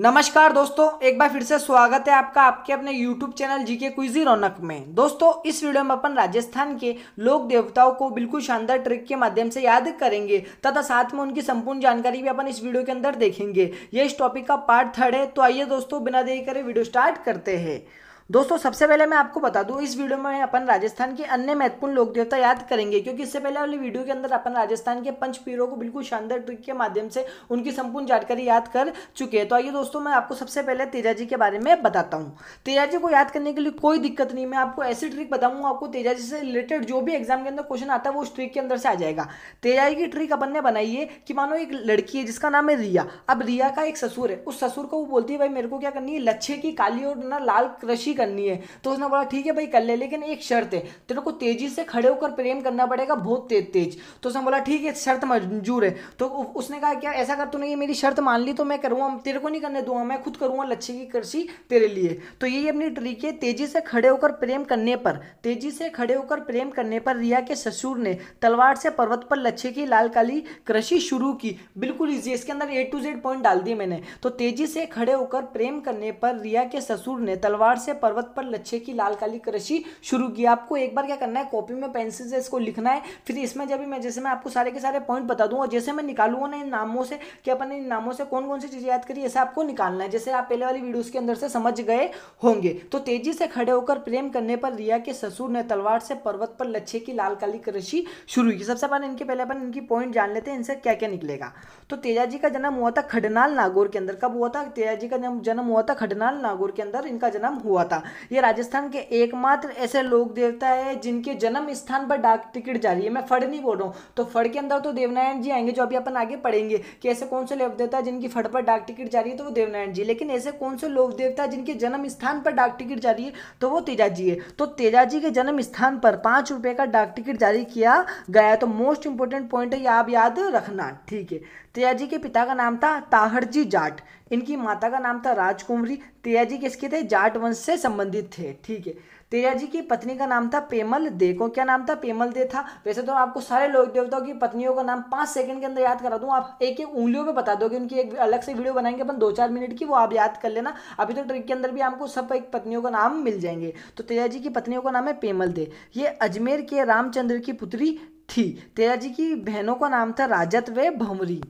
नमस्कार दोस्तों एक बार फिर से स्वागत है आपका आपके अपने YouTube चैनल जी के क्विजी रौनक में दोस्तों इस वीडियो में अपन राजस्थान के लोक देवताओं को बिल्कुल शानदार ट्रिक के माध्यम से याद करेंगे तथा साथ में उनकी संपूर्ण जानकारी भी अपन इस वीडियो के अंदर देखेंगे ये इस टॉपिक का पार्ट थर्ड है तो आइए दोस्तों बिना देरी करे वीडियो स्टार्ट करते हैं दोस्तों सबसे पहले मैं आपको बता दूं इस वीडियो में अपन राजस्थान के अन्य महत्वपूर्ण लोक देवता याद करेंगे क्योंकि इससे पहले वाली वीडियो के अंदर अपन राजस्थान के पंच पीरों को बिल्कुल शानदार ट्रिक के माध्यम से उनकी संपूर्ण जानकारी याद कर चुके हैं तो आइए दोस्तों मैं आपको सबसे पहले तेजा जी के बारे में बताता हूँ तेजा जी को याद करने के लिए कोई दिक्कत नहीं मैं आपको ऐसी ट्रिक बताऊंगा आपको तेजाजी से रिलेटेड जो भी एग्जाम के अंदर क्वेश्चन आता है वो उस ट्रिक के अंदर से आ जाएगा तेजा जी की ट्रिक अपन ने बनाई है कि मानो एक लड़की है जिसका नाम है रिया अब रिया का एक ससुर है उस ससुर को वो बोलती है भाई मेरे को क्या करनी है लच्छे की काली और ना लाल कृषि करनी है तो उसने बोला ठीक है भाई कर ले लेकिन एक शर्त है तेरे को तेजी से खड़े होकर प्रेम करना पड़ेगा बहुत तेज तेज तो उसने बोला ठीक है शर्त मंजूर है तो उसने कहा क्या ऐसा कर तूने ये मेरी शर्त मान ली तो मैं करूँगा तेरे को नहीं करने दूंगा मैं खुद करूँगा लच्छे की कृषि तेरे लिए तो यही अपनी ट्रिक है तेजी से खड़े होकर प्रेम करने पर तेजी से खड़े होकर प्रेम करने पर रिया के ससुर ने तलवार से पर्वत पर लच्छे की लाल काली कृषि शुरू की बिल्कुल इजी इसके अंदर ए टू जेड पॉइंट डाल दिए मैंने तो तेजी से खड़े होकर प्रेम करने पर रिया के ससुर ने तलवार से पर पर्वत पर लच्छे की लाल काली कृषि शुरू की आपको एक बार क्या करना है कॉपी में पेंसिल से इसको लिखना है फिर इसमें जब मैं जैसे मैं आपको सारे के सारे पॉइंट बता दूँ और जैसे मैं निकालूंगा ना इन नामों से कि अपने इन नामों से कौन कौन सी चीज़ें याद करिए ऐसा आपको निकालना है जैसे आप पहले वाली वीडियोज़ के अंदर से समझ गए होंगे तो तेजी से खड़े होकर प्रेम करने पर रिया के ससुर ने तलवार से पर्वत पर लच्छे की लाल काली कृषि शुरू की सबसे पहले इनके पहले अपन इनकी पॉइंट जान लेते हैं इनसे क्या क्या निकलेगा तो तेजाजी का जन्म हुआ था खडनाल नागौर के अंदर कब हुआ था तेजाजी का जन्म हुआ था खडनाल नागौर के अंदर इनका जन्म हुआ था था ये राजस्थान के एकमात्र ऐसे लोक देवता है जिनके जन्म स्थान पर डाक टिकट जारी है मैं फड़ नहीं बोल रहा हूँ तो फड़ के अंदर तो देवनारायण जी आएंगे जो अभी अपन आगे पढ़ेंगे कि ऐसे कौन से लोक देवता जिनकी फड़ पर डाक टिकट जारी है तो वो देवनारायण जी लेकिन ऐसे कौन से लोक देवता जिनके जन्म स्थान पर डाक टिकट जारी है तो वो तेजा जी है तो तेजा जी के जन्म स्थान पर पाँच रुपये का डाक टिकट जारी किया गया तो मोस्ट इंपॉर्टेंट पॉइंट है आप याद रखना ठीक है तेजा जी के पिता का नाम था ताहर जी जाट इनकी माता का नाम था राजकुमारी तेजाजी किसके थे जाट वंश से संबंधित थे ठीक है तेजाजी की पत्नी का नाम था पेमल दे को क्या नाम था पेमल दे था वैसे तो आपको सारे लोग देवताओं की पत्नियों का नाम पांच सेकंड के अंदर याद करा दूं आप एक एक उंगलियों पे बता दोगे उनकी एक अलग से वीडियो बनाएंगे अपन दो चार मिनट की वो आप याद कर लेना अभी तो ट्रिक के अंदर भी आपको सब एक पत्नियों का नाम मिल जाएंगे तो तेजाजी की पत्नियों का नाम है पेमल दे ये अजमेर के रामचंद्र की पुत्री थी तेजाजी की बहनों का नाम था राजत व भमरी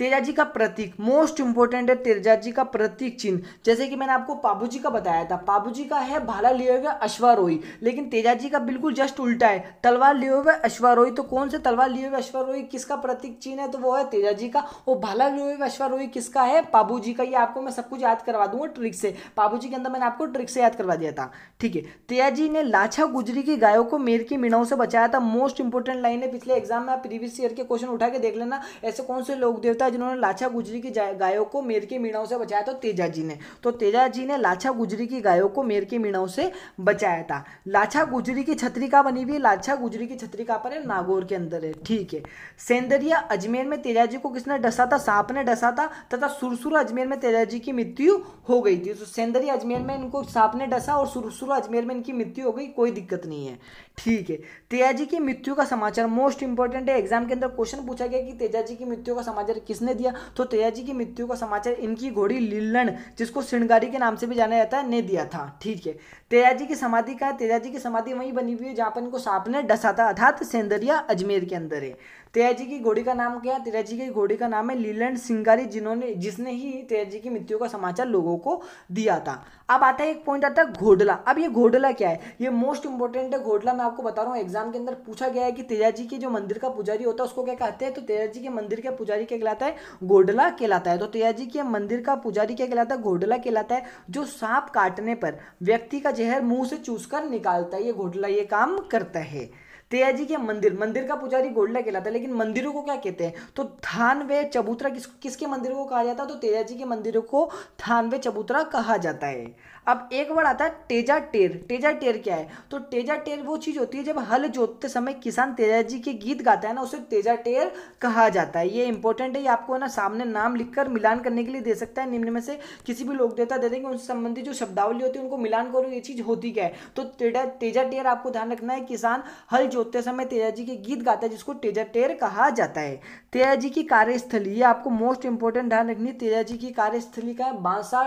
तेजा जी का प्रतीक मोस्ट इंपॉर्टेंट है तेजा जी का प्रतीक चिन्ह जैसे कि मैंने आपको पाबू जी का बताया था पाबू जी का है भाला लिए हुए अश्वारोही लेकिन तेजा जी का बिल्कुल जस्ट उल्टा है तलवार लिए हुए अश्वारोही तो कौन से तलवार लिए हुए अश्वारोही किसका प्रतीक चिन्ह है तो वो है तेजा जी का और भाला लिए हुए अश्वारोही किसका है पाबू जी का ये आपको मैं सब कुछ याद करवा दूंगा ट्रिक से पाबू जी के अंदर मैंने आपको ट्रिक से याद करवा दिया था ठीक है तेजा जी ने लाछा गुजरी की गायों को मेर की मीणाओं से बचाया था मोस्ट इंपॉर्टेंट लाइन है पिछले एग्जाम में आप प्रीवियस ईयर के क्वेश्चन उठा के देख लेना ऐसे कौन से लोग देवता था जिन्होंने लाछा गुजरी की गायों को मेर की मीणाओं से बचाया था तेजा जी ने तो तेजा जी ने लाछा गुजरी की गायों को मेर की मीणाओं से बचाया था लाछा गुजरी की छतरी का बनी हुई लाछा गुजरी की छतरी का पर नागौर के अंदर है ठीक है सेंदरिया अजमेर में तेजा जी को किसने डसा था सांप ने डसा था तथा सुरसुर अजमेर में तेजा जी की मृत्यु हो गई थी तो सेंदरिया अजमेर में इनको सांप ने डसा और सुरसुर अजमेर में इनकी मृत्यु हो गई कोई दिक्कत नहीं है ठीक है तेजा जी की मृत्यु का समाचार मोस्ट इंपॉर्टेंट है एग्जाम के अंदर क्वेश्चन पूछा गया कि तेजा जी की मृत्यु का समाचार किस किसने दिया तो जी की मृत्यु का समाचार इनकी घोड़ी लीलन जिसको श्रृंगारी के नाम से भी जाना जाता है ने दिया था ठीक है जी की समाधि का जी की समाधि वहीं बनी हुई है जहाँ पर इनको सांप ने डसा था अर्थात सेंदरिया अजमेर के अंदर है तेजी की घोड़ी का नाम क्या है तेजी की घोड़ी का नाम है लीलैंड सिंगारी जिन्होंने जिसने ही तेजी की मृत्यु का समाचार लोगों को दिया था अब आता है एक पॉइंट आता है घोडला अब ये घोडला क्या है ये मोस्ट इंपॉर्टेंट है घोडला मैं आपको बता रहा हूँ एग्जाम के अंदर पूछा गया है कि तेजाजी के जो मंदिर का पुजारी होता है उसको क्या कहते हैं तो तेजाजी के मंदिर के पुजारी क्या कहलाता है घोडला कहलाता है तो तेजाजी के मंदिर का पुजारी क्या कहलाता है घोडला कहलाता है जो सांप काटने पर व्यक्ति का जहर मुंह से चूस निकालता है ये घोडला ये काम करता है जी के मंदिर मंदिर का पुजारी गोल्डा कहलाता है लेकिन मंदिरों को क्या कहते हैं तो थान वे चबूतरा किस किसके मंदिरों को कहा जाता है तो जी के मंदिरों को थान वे चबूतरा कहा जाता है अब एक वर्ड आता है टेजा टेर टेजा टेर क्या है तो टेजा टेर वो चीज़ होती है जब हल जोतते समय किसान तेजा जी के गीत गाता है ना उसे तेजा टेर कहा जाता है ये इंपॉर्टेंट है ये आपको ना सामने नाम लिखकर मिलान करने के लिए दे सकता है निम्न में से किसी भी लोग देता दे देंगे उनसे संबंधित जो शब्दावली होती है उनको मिलान करो ये चीज़ होती क्या है तो तेजा तेजा टेर आपको ध्यान रखना है किसान हल जो होते समय तेजा जी के गीत गाता है जिसको तेजा टेर कहा जाता है तेजा जी की कार्यस्थली ये आपको मोस्ट इंपॉर्टेंट ध्यान रखनी तेजा जी की कार्यस्थली का है बांसा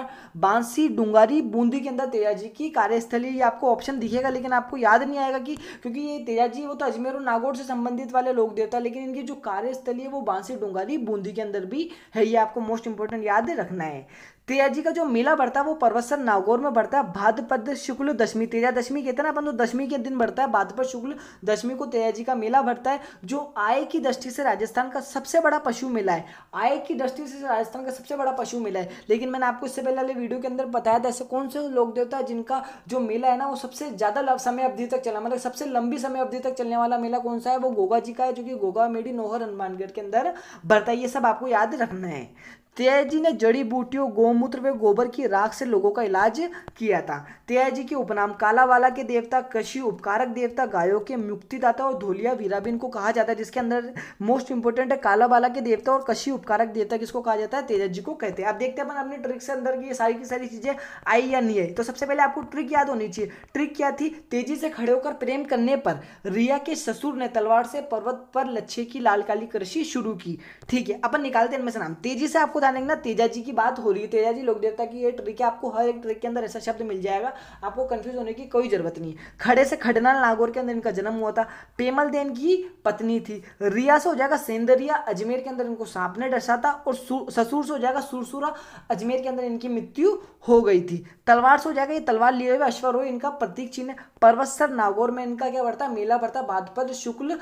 बांसी डूंगारी बूंदी के अंदर तेजा जी की कार्यस्थली ये आपको ऑप्शन दिखेगा लेकिन आपको याद नहीं आएगा कि क्योंकि ये तेजा जी वो तो अजमेर और नागौर से संबंधित वाले लोग देवता लेकिन इनकी जो कार्यस्थली है वो बांसी डूंगारी बूंदी के अंदर भी है ये आपको मोस्ट इंपॉर्टेंट याद रखना है तेजा जी का जो मेला बढ़ता है वो पर्वतसर नागौर में बढ़ता है भाद्रपद शुक्ल दशमी तेजा दशमी कहते हैं ना अपन तो दशमी के दिन बढ़ता है भाद्रपद शुक्ल दशमी को तेजा जी का मेला बढ़ता है जो आय की दृष्टि से राजस्थान का सबसे बड़ा पशु मेला है आय की दृष्टि से राजस्थान का सबसे बड़ा पशु मेला है लेकिन मैंने आपको इससे पहले वीडियो के अंदर बताया था ऐसे कौन से लोग देवता है जिनका जो मेला है ना वो सबसे ज़्यादा समय अवधि तक चला मतलब सबसे लंबी समय अवधि तक चलने वाला मेला कौन सा है वो गोगा जी का है जो कि गोगा मेडी नोहर हनुमानगढ़ के अंदर बढ़ता है ये सब आपको याद रखना है तेजी ने जड़ी बूटियों गोमूत्र व गोबर की राख से लोगों का इलाज किया था तेजी के उपनाम कालावाला के देवता कृषि उपकारक देवता गायों के मुक्तिदाता और धोलिया वीराबिन को कहा जाता है जिसके अंदर मोस्ट इंपोर्टेंट है कालावाला के देवता और कशी उपकारक देवता किसको कहा जाता है तेजजी को कहते हैं आप देखते हैं अपन अपने ट्रिक से अंदर की सारी की सारी चीज़ें आई या नहीं आई तो सबसे पहले आपको ट्रिक याद होनी चाहिए ट्रिक क्या थी तेजी से खड़े होकर प्रेम करने पर रिया के ससुर ने तलवार से पर्वत पर लच्छे की लाल काली कृषि शुरू की ठीक है अपन निकालते हैं इनमें से नाम तेजी से आपको बताने की ना तेजा जी की बात हो रही है तेजा जी लोक देवता की ये ट्रिक है आपको हर एक ट्रिक के अंदर ऐसा शब्द मिल जाएगा आपको कंफ्यूज होने की कोई ज़रूरत नहीं है खड़े से खडनाल नागौर के अंदर इनका जन्म हुआ था पेमल देन की पत्नी थी रिया से हो जाएगा सेंदरिया अजमेर के अंदर इनको सांप ने डसा था और ससुर से हो जाएगा सुरसुरा अजमेर के अंदर इनकी मृत्यु हो गई थी तलवार से हो जाएगा ये तलवार लिए हुए अश्वरोह इनका प्रतीक चिन्ह पर्वतसर नागौर में इनका क्या बढ़ता मेला बढ़ता भाद्रपद शुक्ल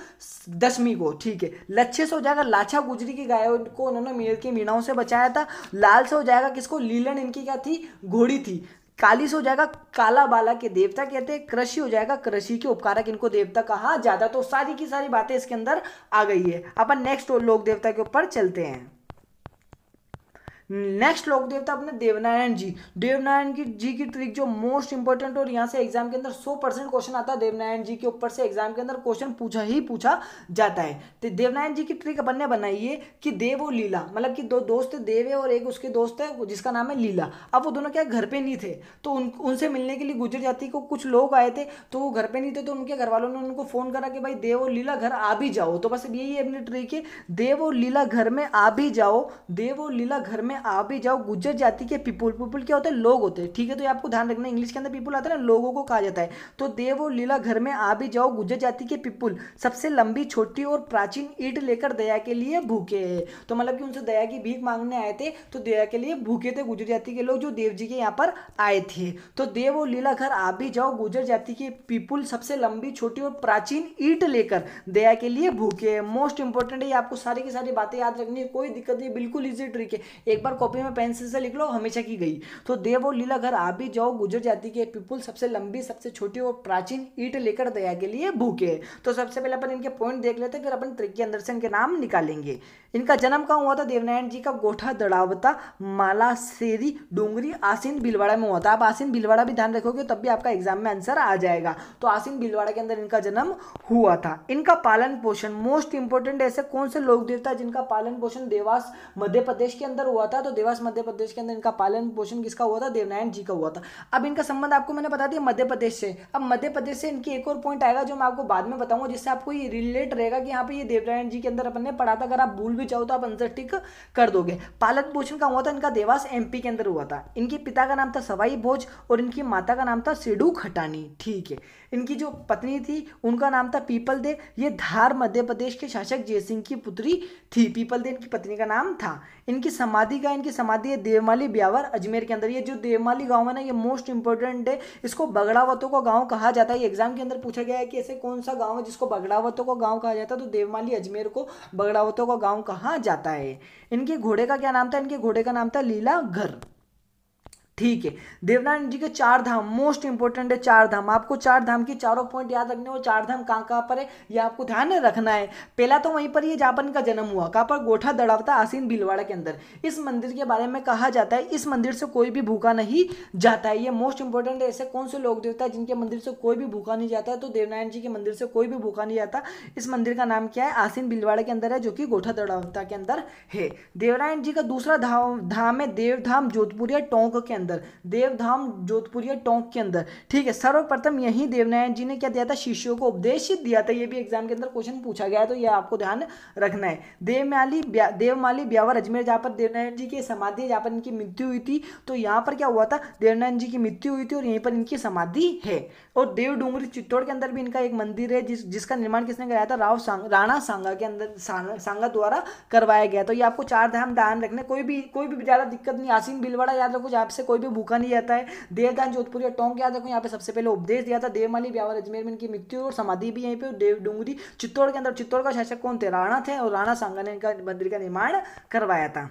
दशमी को ठीक है लच्छे से हो जाएगा लाछा गुजरी की गायों को उन्होंने मेल की मीणाओं से बचा बचाया था लाल से हो जाएगा किसको लीलन इनकी क्या थी घोड़ी थी काली से हो जाएगा काला बाला के देवता कहते हैं कृषि हो जाएगा कृषि के उपकारक इनको देवता कहा जाता तो सारी की सारी बातें इसके अंदर आ गई है अपन नेक्स्ट लोक देवता के ऊपर चलते हैं नेक्स्ट लोक देवता अपने देवनारायण जी देवनारायण की जी की ट्रिक जो मोस्ट इंपॉर्टेंट और यहाँ से एग्जाम के अंदर सौ परसेंट क्वेश्चन आता है देवनारायण जी के ऊपर से एग्जाम के अंदर क्वेश्चन पूछा ही पूछा जाता है तो देवनारायण जी की ट्रिक अपन ने बनाई है कि देव और लीला मतलब कि दो दोस्त देव है और एक उसके दोस्त है जिसका नाम है लीला अब वो दोनों क्या घर पे नहीं थे तो उन उनसे मिलने के लिए गुजर जाती को कुछ लोग आए थे तो वो घर पे नहीं थे तो उनके घर वालों ने उनको फ़ोन करा कि भाई देव और लीला घर आ भी जाओ तो बस यही अपनी ट्रिक है देव और लीला घर में आ भी जाओ देव और लीला घर में आप भी जाओ गुजर जाति के पीपुल पीपुल क्या होते हैं लोग होते हैं ठीक है तो ये आपको ध्यान रखना इंग्लिश के अंदर पीपुल आता है ना लोगों को कहा जाता है तो देव और लीला घर में आप भी जाओ गुजर जाति के पीपुल सबसे लंबी छोटी और प्राचीन ईट लेकर दया के लिए भूखे है तो मतलब कि उनसे दया की भीख मांगने आए थे तो दया के लिए भूखे थे गुजर जाति के लोग जो देव जी के यहाँ पर आए थे तो देव और लीला घर आप भी जाओ गुजर जाति के पीपुल सबसे लंबी छोटी और प्राचीन ईट लेकर दया के लिए भूखे है मोस्ट इंपॉर्टेंट है आपको सारी की सारी बातें याद रखनी है कोई दिक्कत नहीं बिल्कुल इजी ट्रिक है एक बार पेपर कॉपी में पेंसिल से लिख लो हमेशा की गई तो देव और लीला घर आप भी जाओ गुजर जाती कि पिपुल सबसे लंबी सबसे छोटी और प्राचीन ईट लेकर दया के लिए भूखे तो सबसे पहले अपन इनके पॉइंट देख लेते हैं फिर अपन त्रिकी अंदर से इनके नाम निकालेंगे इनका जन्म कहाँ हुआ था देवनारायण जी का गोठा दड़ावता माला सेरी डोंगरी आसिन भिलवाड़ा में हुआ था आप आसिन भिलवाड़ा भी ध्यान रखोगे तब भी आपका एग्जाम में आंसर आ जाएगा तो आसिन भिलवाड़ा के अंदर इनका जन्म हुआ था इनका पालन पोषण मोस्ट इंपॉर्टेंट ऐसे कौन से लोक देवता जिनका पालन पोषण देवास मध्य प्रदेश के अंदर हुआ हुआ था तो देवास मध्य प्रदेश के अंदर इनका पालन पोषण किसका हुआ था देवनायन जी का हुआ था अब इनका संबंध आपको मैंने बता दिया मध्य प्रदेश से अब मध्य प्रदेश से इनकी एक और पॉइंट आएगा जो मैं आपको बाद में बताऊंगा जिससे आपको ये रिलेट रहेगा कि यहाँ पे ये देवनारायण जी के अंदर अपन ने पढ़ा था अगर आप भूल भी जाओ तो आप आंसर ठीक कर दोगे पालन पोषण का हुआ था इनका देवास एमपी के अंदर हुआ था इनके पिता का नाम था सवाई भोज और इनकी माता का नाम था सिडू खटानी ठीक है इनकी जो पत्नी थी उनका नाम था पीपल दे ये धार मध्य प्रदेश के शासक जय सिंह की पुत्री थी पीपल दे इनकी पत्नी का नाम था इनकी समाधि का इनकी समाधि है देवमाली ब्यावर अजमेर के अंदर ये जो देवमाली गाँव है ना ये मोस्ट इंपॉर्टेंट है इसको बगड़ावतों का गाँव कहा जाता है एग्जाम के अंदर पूछा गया है कि ऐसे कौन सा गाँव है जिसको बगड़ावतों का गाँव कहा जाता है तो देवमाली अजमेर को बगड़ावतों का गाँव कहा जाता है इनके घोड़े का क्या नाम था इनके घोड़े का नाम था लीला घर ठीक है देवनारायण जी के चार धाम मोस्ट इंपॉर्टेंट है चार धाम आपको चार धाम की चारों पॉइंट याद रखने हो चार धाम कहाँ कहाँ पर है ये आपको ध्यान रखना है पहला तो वहीं पर ये जापान का जन्म हुआ कहाँ पर गोठा दड़ावता आसीन भीलवाड़ा के अंदर इस मंदिर के बारे में कहा जाता है इस मंदिर से कोई भी भूखा नहीं जाता है ये मोस्ट इंपॉर्टेंट है ऐसे कौन से लोग देवता है जिनके मंदिर से कोई भी भूखा नहीं जाता है तो देवनारायण जी के मंदिर से कोई भी भूखा नहीं जाता इस मंदिर का नाम क्या है आसीन भीलवाड़ा के अंदर है जो कि गोठा दड़ावता के अंदर है देवनारायण जी का दूसरा धाम धाम है देवधाम जोधपुर या टोंक के अंदर अंदर देवधाम जोधपुरिया टोंक के अंदर ठीक है सर्वप्रथम यही देवनायन जी ने क्या दिया था शिष्यों को उपदेश दिया था ये भी एग्जाम के अंदर क्वेश्चन पूछा गया है तो ये आपको ध्यान रखना है देवमाली देवमाली ब्यावर अजमेर जहाँ पर देवनायन जी की समाधि जहाँ पर इनकी मृत्यु हुई थी तो यहाँ पर क्या हुआ था देवनायन जी की मृत्यु हुई थी और यहीं पर इनकी समाधि है और देव डूंगरी चित्तौड़ के अंदर भी इनका एक मंदिर है जिस जिसका निर्माण किसने कराया था राव सांग राणा सांगा के अंदर सांगा, सांगा द्वारा करवाया गया तो ये आपको चार धाम ध्यान रखने कोई भी कोई भी ज़्यादा दिक्कत नहीं आसीन भीलवाड़ा याद रखो जहाँ से कोई भी भूखा नहीं जाता है देवदान जोधपुर या टोंग याद रखो यहाँ पे सबसे पहले उपदेश दिया था देवमाली ब्यावर अजमेर में इनकी मृत्यु और समाधि भी यहीं पर देव डूंगी चित्तौड़ के अंदर चित्तौड़ का शासक कौन थे राणा थे और राणा सांगा ने इनका मंदिर का निर्माण करवाया था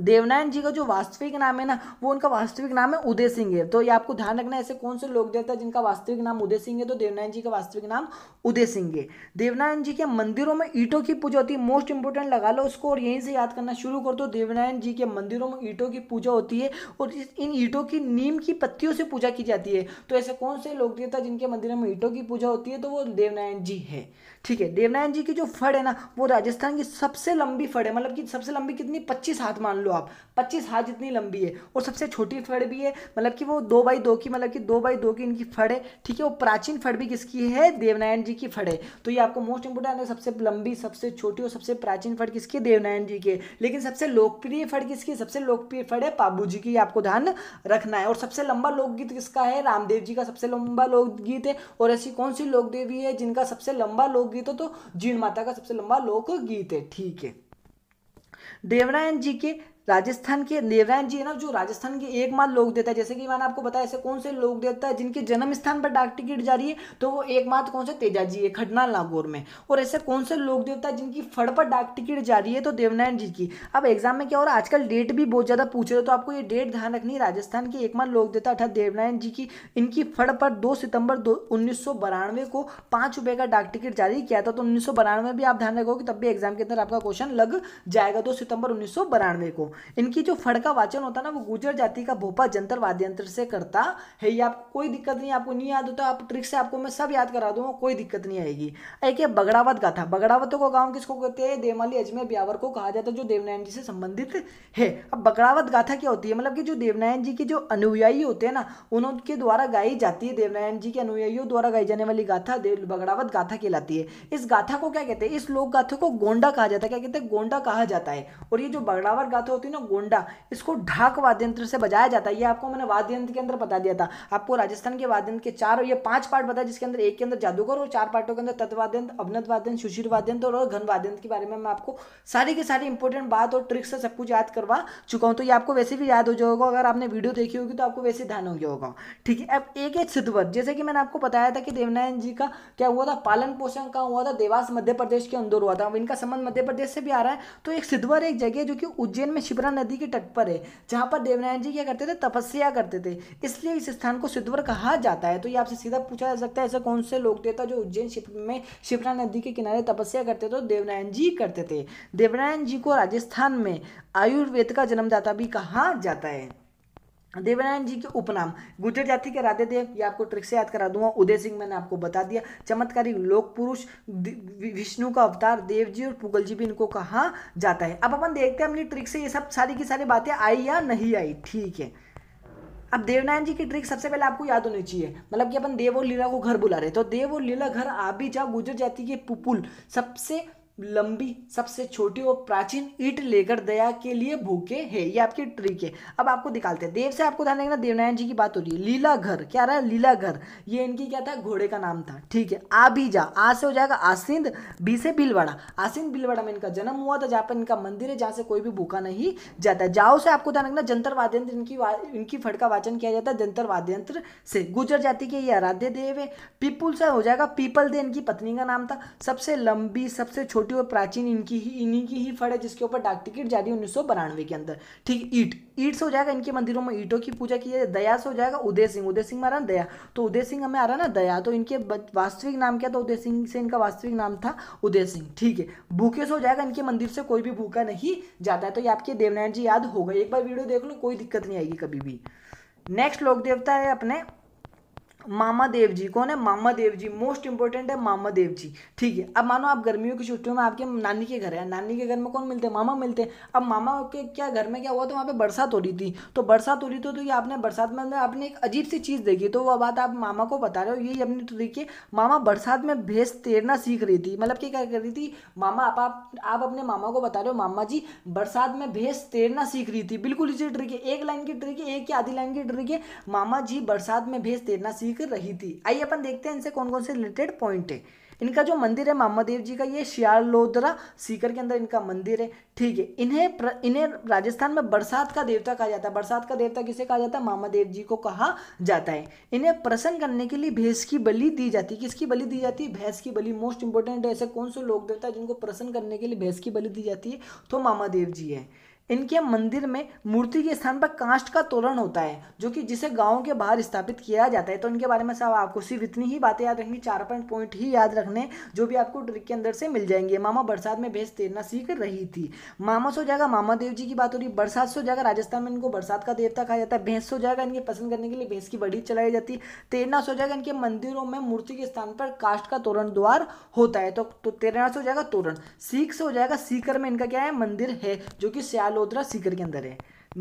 देवनायन जी का जो वास्तविक नाम है ना वो उनका वास्तविक नाम है उदय सिंह है तो ये आपको ध्यान रखना है ऐसे कौन से देता देवता जिनका वास्तविक नाम उदय सिंह है तो देवनायन जी का वास्तविक नाम उदय सिंह है देवनायन जी के मंदिरों में ईटों की पूजा होती है मोस्ट इंपोर्टेंट लगा लो उसको और यहीं से याद करना शुरू कर दो तो देवनायन जी के मंदिरों में ईटों की पूजा होती है और इन ईटों की नीम की पत्तियों से पूजा की जाती है तो ऐसे कौन से लोक देवता जिनके मंदिरों में ईटों की पूजा होती है तो वो देवनायन जी है ठीक है देवनायन जी की जो फड़ है ना वो राजस्थान की सबसे लंबी फड़ है मतलब कि सबसे लंबी कितनी पच्चीस हाथ मान लो आप पच्चीस हाथ जितनी लंबी है और सबसे छोटी फड़ भी है मतलब कि वो दो बाई दो की मतलब कि दो बाई दो की इनकी फड़ है ठीक है वो प्राचीन फड़ भी किसकी है देवनायन जी की फड़ है तो ये आपको मोस्ट इंपोर्टेंट है सबसे लंबी सबसे छोटी और सबसे प्राचीन फड़ किसकी है देवनायन जी की है लेकिन सबसे लोकप्रिय फड़ किसकी सबसे लोकप्रिय फड़ है पाबू जी की आपको ध्यान रखना है और सबसे लंबा लोकगीत किसका है रामदेव जी का सबसे लंबा लोकगीत है और ऐसी कौन सी लोकदेवी है जिनका सबसे लंबा लोक लोकगीत हो तो जीण माता का सबसे लंबा लोकगीत है ठीक है देवनायन जी के राजस्थान के देवरायन जी है ना जो राजस्थान के एकमात्र लोक लोग देता है जैसे कि मैंने आपको बताया ऐसे कौन से लोग देता है जिनके जन्म स्थान पर डाक टिकट जारी है तो वो एकमात्र कौन से तेजाजी है खटनाल नागौर में और ऐसे कौन से लोग देवता है जिनकी फड़ पर डाक टिकट जारी है तो देवनारायण जी की अब एग्जाम में क्या हो रहा है आजकल डेट भी बहुत ज़्यादा पूछ रहे हो तो आपको ये डेट ध्यान रखनी है राजस्थान के एकमात्र लोक देवता देता अर्थात देवनारायण जी की इनकी फड़ पर दो सितंबर दो उन्नीस को पांच रुपये का डाक टिकट जारी किया था तो उन्नीस भी आप ध्यान रखोगे तब भी एग्जाम के अंदर आपका क्वेश्चन लग जाएगा दो सितंबर उन्नीस को इनकी जो फड़ का वाचन होता ना वो गुजर जाति का भोपा जंतर वाद्यंत्र से करता है ये आपको कोई दिक्कत नहीं आपको नहीं याद होता आप ट्रिक से आपको मैं सब याद करा दूंगा कोई दिक्कत नहीं आएगी एक ये बगड़ावत गाथा बगड़ावतों का गाँव किसको कहते हैं देवमाली अजमेर ब्यावर को कहा जाता है जो देवनायन जी से संबंधित है अब बगड़ावत गाथा क्या होती है मतलब कि जो देवनायन जी के जो अनुयायी होते हैं ना उनके द्वारा गाई जाती है देवनायन जी के अनुयायियों द्वारा गाई जाने वाली गाथा बगड़ावत गाथा कहलाती है इस गाथा को क्या कहते हैं इस लोक गाथा को गोंडा कहा जाता है क्या कहते हैं गोंडा कहा जाता है और ये जो बगड़ावत गाथा होती है ना गोंडा इसको ढाक वाद्य यंत्र से बजाया जाता है ये आपको मैंने वाद्य यंत्र के अंदर बता दिया था आपको राजस्थान के वाद्य यंत्र के चार ये पांच पार्ट बताया जिसके अंदर एक के अंदर जादूगर और चार पार्टों के अंदर तत्वाद्य यंत्र अवनत वाद्य यंत्र सुशीर वाद्य यंत्र और घन वाद्य यंत्र के बारे में मैं आपको सारी की सारी इंपॉर्टेंट बात और ट्रिक्स से सब कुछ याद करवा चुका हूँ तो ये आपको वैसे भी याद हो जाएगा अगर आपने वीडियो देखी होगी तो आपको वैसे ध्यान हो गया होगा ठीक है अब एक एक सिद्धवत जैसे कि मैंने आपको बताया था कि देवनायन जी का क्या हुआ था पालन पोषण का हुआ था देवास मध्य प्रदेश के अंदर हुआ था इनका संबंध मध्य प्रदेश से भी आ रहा है तो एक सिद्धवर एक जगह जो कि उज्जैन में क्षिप्रा नदी के तट पर है जहाँ पर देवनारायण जी क्या करते थे तपस्या करते थे इसलिए इस स्थान को सिद्धवर कहा जाता है तो ये आपसे सीधा पूछा जा सकता है ऐसे कौन से लोग थे तो जो उज्जैन में क्षिप्रा नदी के किनारे तपस्या करते थे तो देवनारायण जी करते थे देवनारायण जी को राजस्थान में आयुर्वेद का जन्मदाता भी कहा जाता है देवनारायण जी के उपनाम गुजर जाति के राधे देव ये आपको ट्रिक से याद करा दूंगा उदय सिंह मैंने आपको बता दिया चमत्कारी लोक पुरुष विष्णु का अवतार देव जी और पुगल जी भी इनको कहा जाता है अब अपन देखते हैं अपनी ट्रिक से ये सब सारी की सारी बातें आई या नहीं आई ठीक है अब देवनारायण जी की ट्रिक सबसे पहले आपको याद होनी चाहिए मतलब कि अपन देव और लीला को घर बुला रहे तो देव और लीला घर आ भी जाओ गुजर जाति के पुपुल सबसे लंबी सबसे छोटी और प्राचीन ईट लेकर दया के लिए भूखे है ये आपकी ट्रिक है अब आपको निकालते हैं देव से आपको ध्यान रखना देवनारायण जी की बात हो रही है लीला घर क्या रहा है लीला घर ये इनकी क्या था घोड़े का नाम था ठीक है जा आ से हो जाएगा आसिंद बी से भीलवाड़ा आसिंद भीलवाड़ा में इनका जन्म हुआ था जहाँ पर इनका मंदिर है जहाँ से कोई भी भूखा नहीं जाता जाओ से आपको ध्यान रखना जंतर वाद्यंत्र इनकी इनकी फट का वाचन किया जाता है जंतर वाद्यंत्र से गुजर जाती के ये आराध्य देव है पीपुल से हो जाएगा पीपल दे इनकी पत्नी का नाम था सबसे लंबी सबसे छोटी छोटी और प्राचीन इनकी ही इन्हीं की ही फड़ है जिसके ऊपर डाक टिकट जारी उन्नीस सौ बानवे के अंदर ठीक ईट ईट से हो जाएगा इनके मंदिरों में ईटों की पूजा की जाए दया से हो जाएगा उदय सिंह उदय सिंह में दया तो उदय सिंह हमें आ रहा ना दया तो इनके वास्तविक नाम क्या था उदय सिंह से इनका वास्तविक नाम था उदय सिंह ठीक है भूखे से हो जाएगा इनके मंदिर से कोई भी भूखा नहीं जाता है तो ये आपके देवनारायण जी याद होगा एक बार वीडियो देख लो कोई दिक्कत नहीं आएगी कभी भी नेक्स्ट लोक देवता है अपने मामा देव जी कौन है मामा देव जी मोस्ट इंपॉर्टेंट है मामा देव जी ठीक है अब मानो आप गर्मियों की छुट्टियों में आपके नानी के घर है नानी के घर में कौन मिलते हैं मामा मिलते हैं अब मामा के क्या घर में क्या हुआ तो वहाँ पे बरसात हो रही थी तो बरसात हो रही थी तो ये आपने बरसात में आपने एक अजीब सी चीज़ देखी तो वह बात आप मामा को बता रहे हो यही अपनी तो देखिए मामा बरसात में भेस तैरना सीख रही थी मतलब कि क्या कर रही थी मामा आप आप आप अपने मामा को बता रहे हो मामा जी बरसात में भेज तैरना सीख रही थी बिल्कुल इसी ट्रिक है एक लाइन की ट्रिक है एक या आधी लाइन की ट्रिक है मामा जी बरसात में भेज तैरना सीख दिख रही थी आइए अपन देखते हैं इनसे कौन कौन से रिलेटेड पॉइंट है इनका जो मंदिर है मामादेव जी का ये श्यालोदरा सीकर के अंदर इनका मंदिर है ठीक है इन्हें प्र, इन्हें राजस्थान में बरसात का देवता कहा जाता है बरसात का देवता किसे कहा जाता है मामादेव जी को कहा जाता है इन्हें प्रसन्न करने के लिए भैंस की बलि दी जाती है किसकी बलि दी जाती है भैंस की बलि मोस्ट इंपॉर्टेंट ऐसे कौन से लोक देवता है जिनको प्रसन्न करने के लिए भैंस की बलि दी जाती है तो मामादेव जी है इनके मंदिर में मूर्ति के स्थान पर कांस्ट का तोरण होता है जो कि जिसे गांव के बाहर स्थापित किया जाता है तो इनके बारे में सब आपको सिर्फ इतनी ही बातें याद रखनी चार पांच पॉइंट ही याद रखने जो भी आपको ट्रिक के अंदर से मिल जाएंगे मामा बरसात में भैंस तैरना सीख रही थी मामा सो जाएगा मामा देव जी की बात हो रही बरसात सो जाएगा राजस्थान में इनको बरसात का देवता कहा जाता है भैंस सो जाएगा इनके पसंद करने के लिए भैंस की बड़ी चलाई जाती है तेरना सो जाएगा इनके मंदिरों में मूर्ति के स्थान पर कास्ट का तोरण द्वार होता है तो, तो तैरना सो जाएगा तोरण सीख से हो जाएगा सीकर में इनका क्या है मंदिर है जो कि श्याल कालोदरा सीकर के अंदर है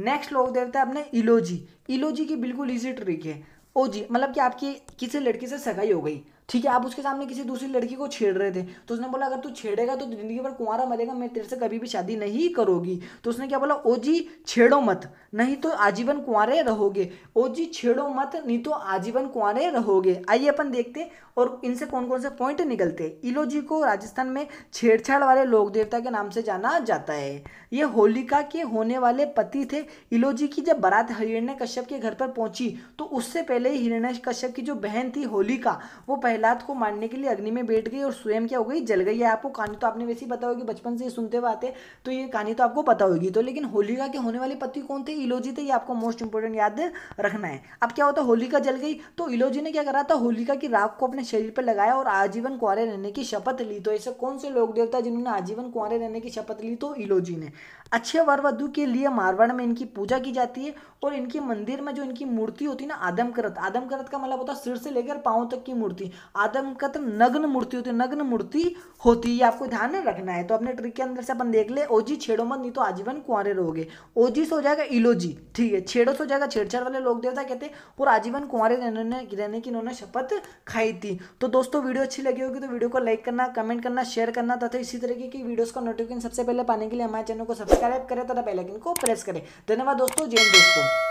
नेक्स्ट लोक देवता है अपने इलोजी इलोजी की बिल्कुल इजी ट्रिक है ओ जी मतलब कि आपकी किसी लड़की से सगाई हो गई ठीक है आप उसके सामने किसी दूसरी लड़की को छेड़ रहे थे तो उसने बोला अगर तू छेड़ेगा तो जिंदगी भर कुंवारा मरेगा मैं तेरे से कभी भी शादी नहीं करोगी तो उसने क्या बोला ओ जी छेड़ो मत नहीं तो आजीवन कुंवरे रहोगे ओ जी छेड़ो मत नहीं तो आजीवन कुंवरे रहोगे आइए अपन देखते और इनसे कौन कौन से पॉइंट निकलते हैं इलो जी को राजस्थान में छेड़छाड़ वाले लोक देवता के नाम से जाना जाता है ये होलिका के होने वाले पति थे इलो जी की जब बारात हिरण्य कश्यप के घर पर पहुंची तो उससे पहले ही हिरण्य कश्यप की जो बहन थी होलिका वो पहले प्रहलाद को मारने के लिए अग्नि में बैठ गई और स्वयं क्या हो गई जल गई है आपको कहानी तो आपने वैसे ही पता होगी बचपन से सुनते हुए आते तो ये कहानी तो आपको पता होगी तो लेकिन होलिका के होने वाले पति कौन थे इलोजी थे ये आपको मोस्ट इंपॉर्टेंट याद रखना है अब क्या होता है होलिका जल गई तो इलोजी ने क्या करा था होलिका की राख को अपने शरीर पर लगाया और आजीवन कुआरे रहने की शपथ ली तो ऐसे कौन से लोग देवता जिन्होंने आजीवन कुआरे रहने की शपथ ली तो इलोजी ने अच्छे वर वधु के लिए मारवाड़ में इनकी पूजा की जाती है और इनके मंदिर में जो इनकी मूर्ति होती है ना आदमकृत आदमकृत का मतलब होता है सिर से लेकर पाँव तक की मूर्ति आदमकृत नग्न मूर्ति होती है नग्न मूर्ति होती है आपको ध्यान रखना है तो अपने ट्रिक के अंदर से अपन देख ले ओजी छेड़ो मत नहीं तो आजीवन कुंवरे रहोगे ओजी से हो जाएगा इलोजी ठीक है छेड़ो से हो जाएगा छेड़छाड़ वाले लोग देवता कहते हैं और आजीवन कुंवरे रहने रहने की इन्होंने शपथ खाई थी तो दोस्तों वीडियो अच्छी लगी होगी तो वीडियो को लाइक करना कमेंट करना शेयर करना तथा इसी तरीके की वीडियोज़ का नोटिफिकेशन सबसे पहले पाने के लिए हमारे चैनल को सब्सक्राइब करें तो पहले को प्रेस करें धन्यवाद दोस्तों जय दोस्तों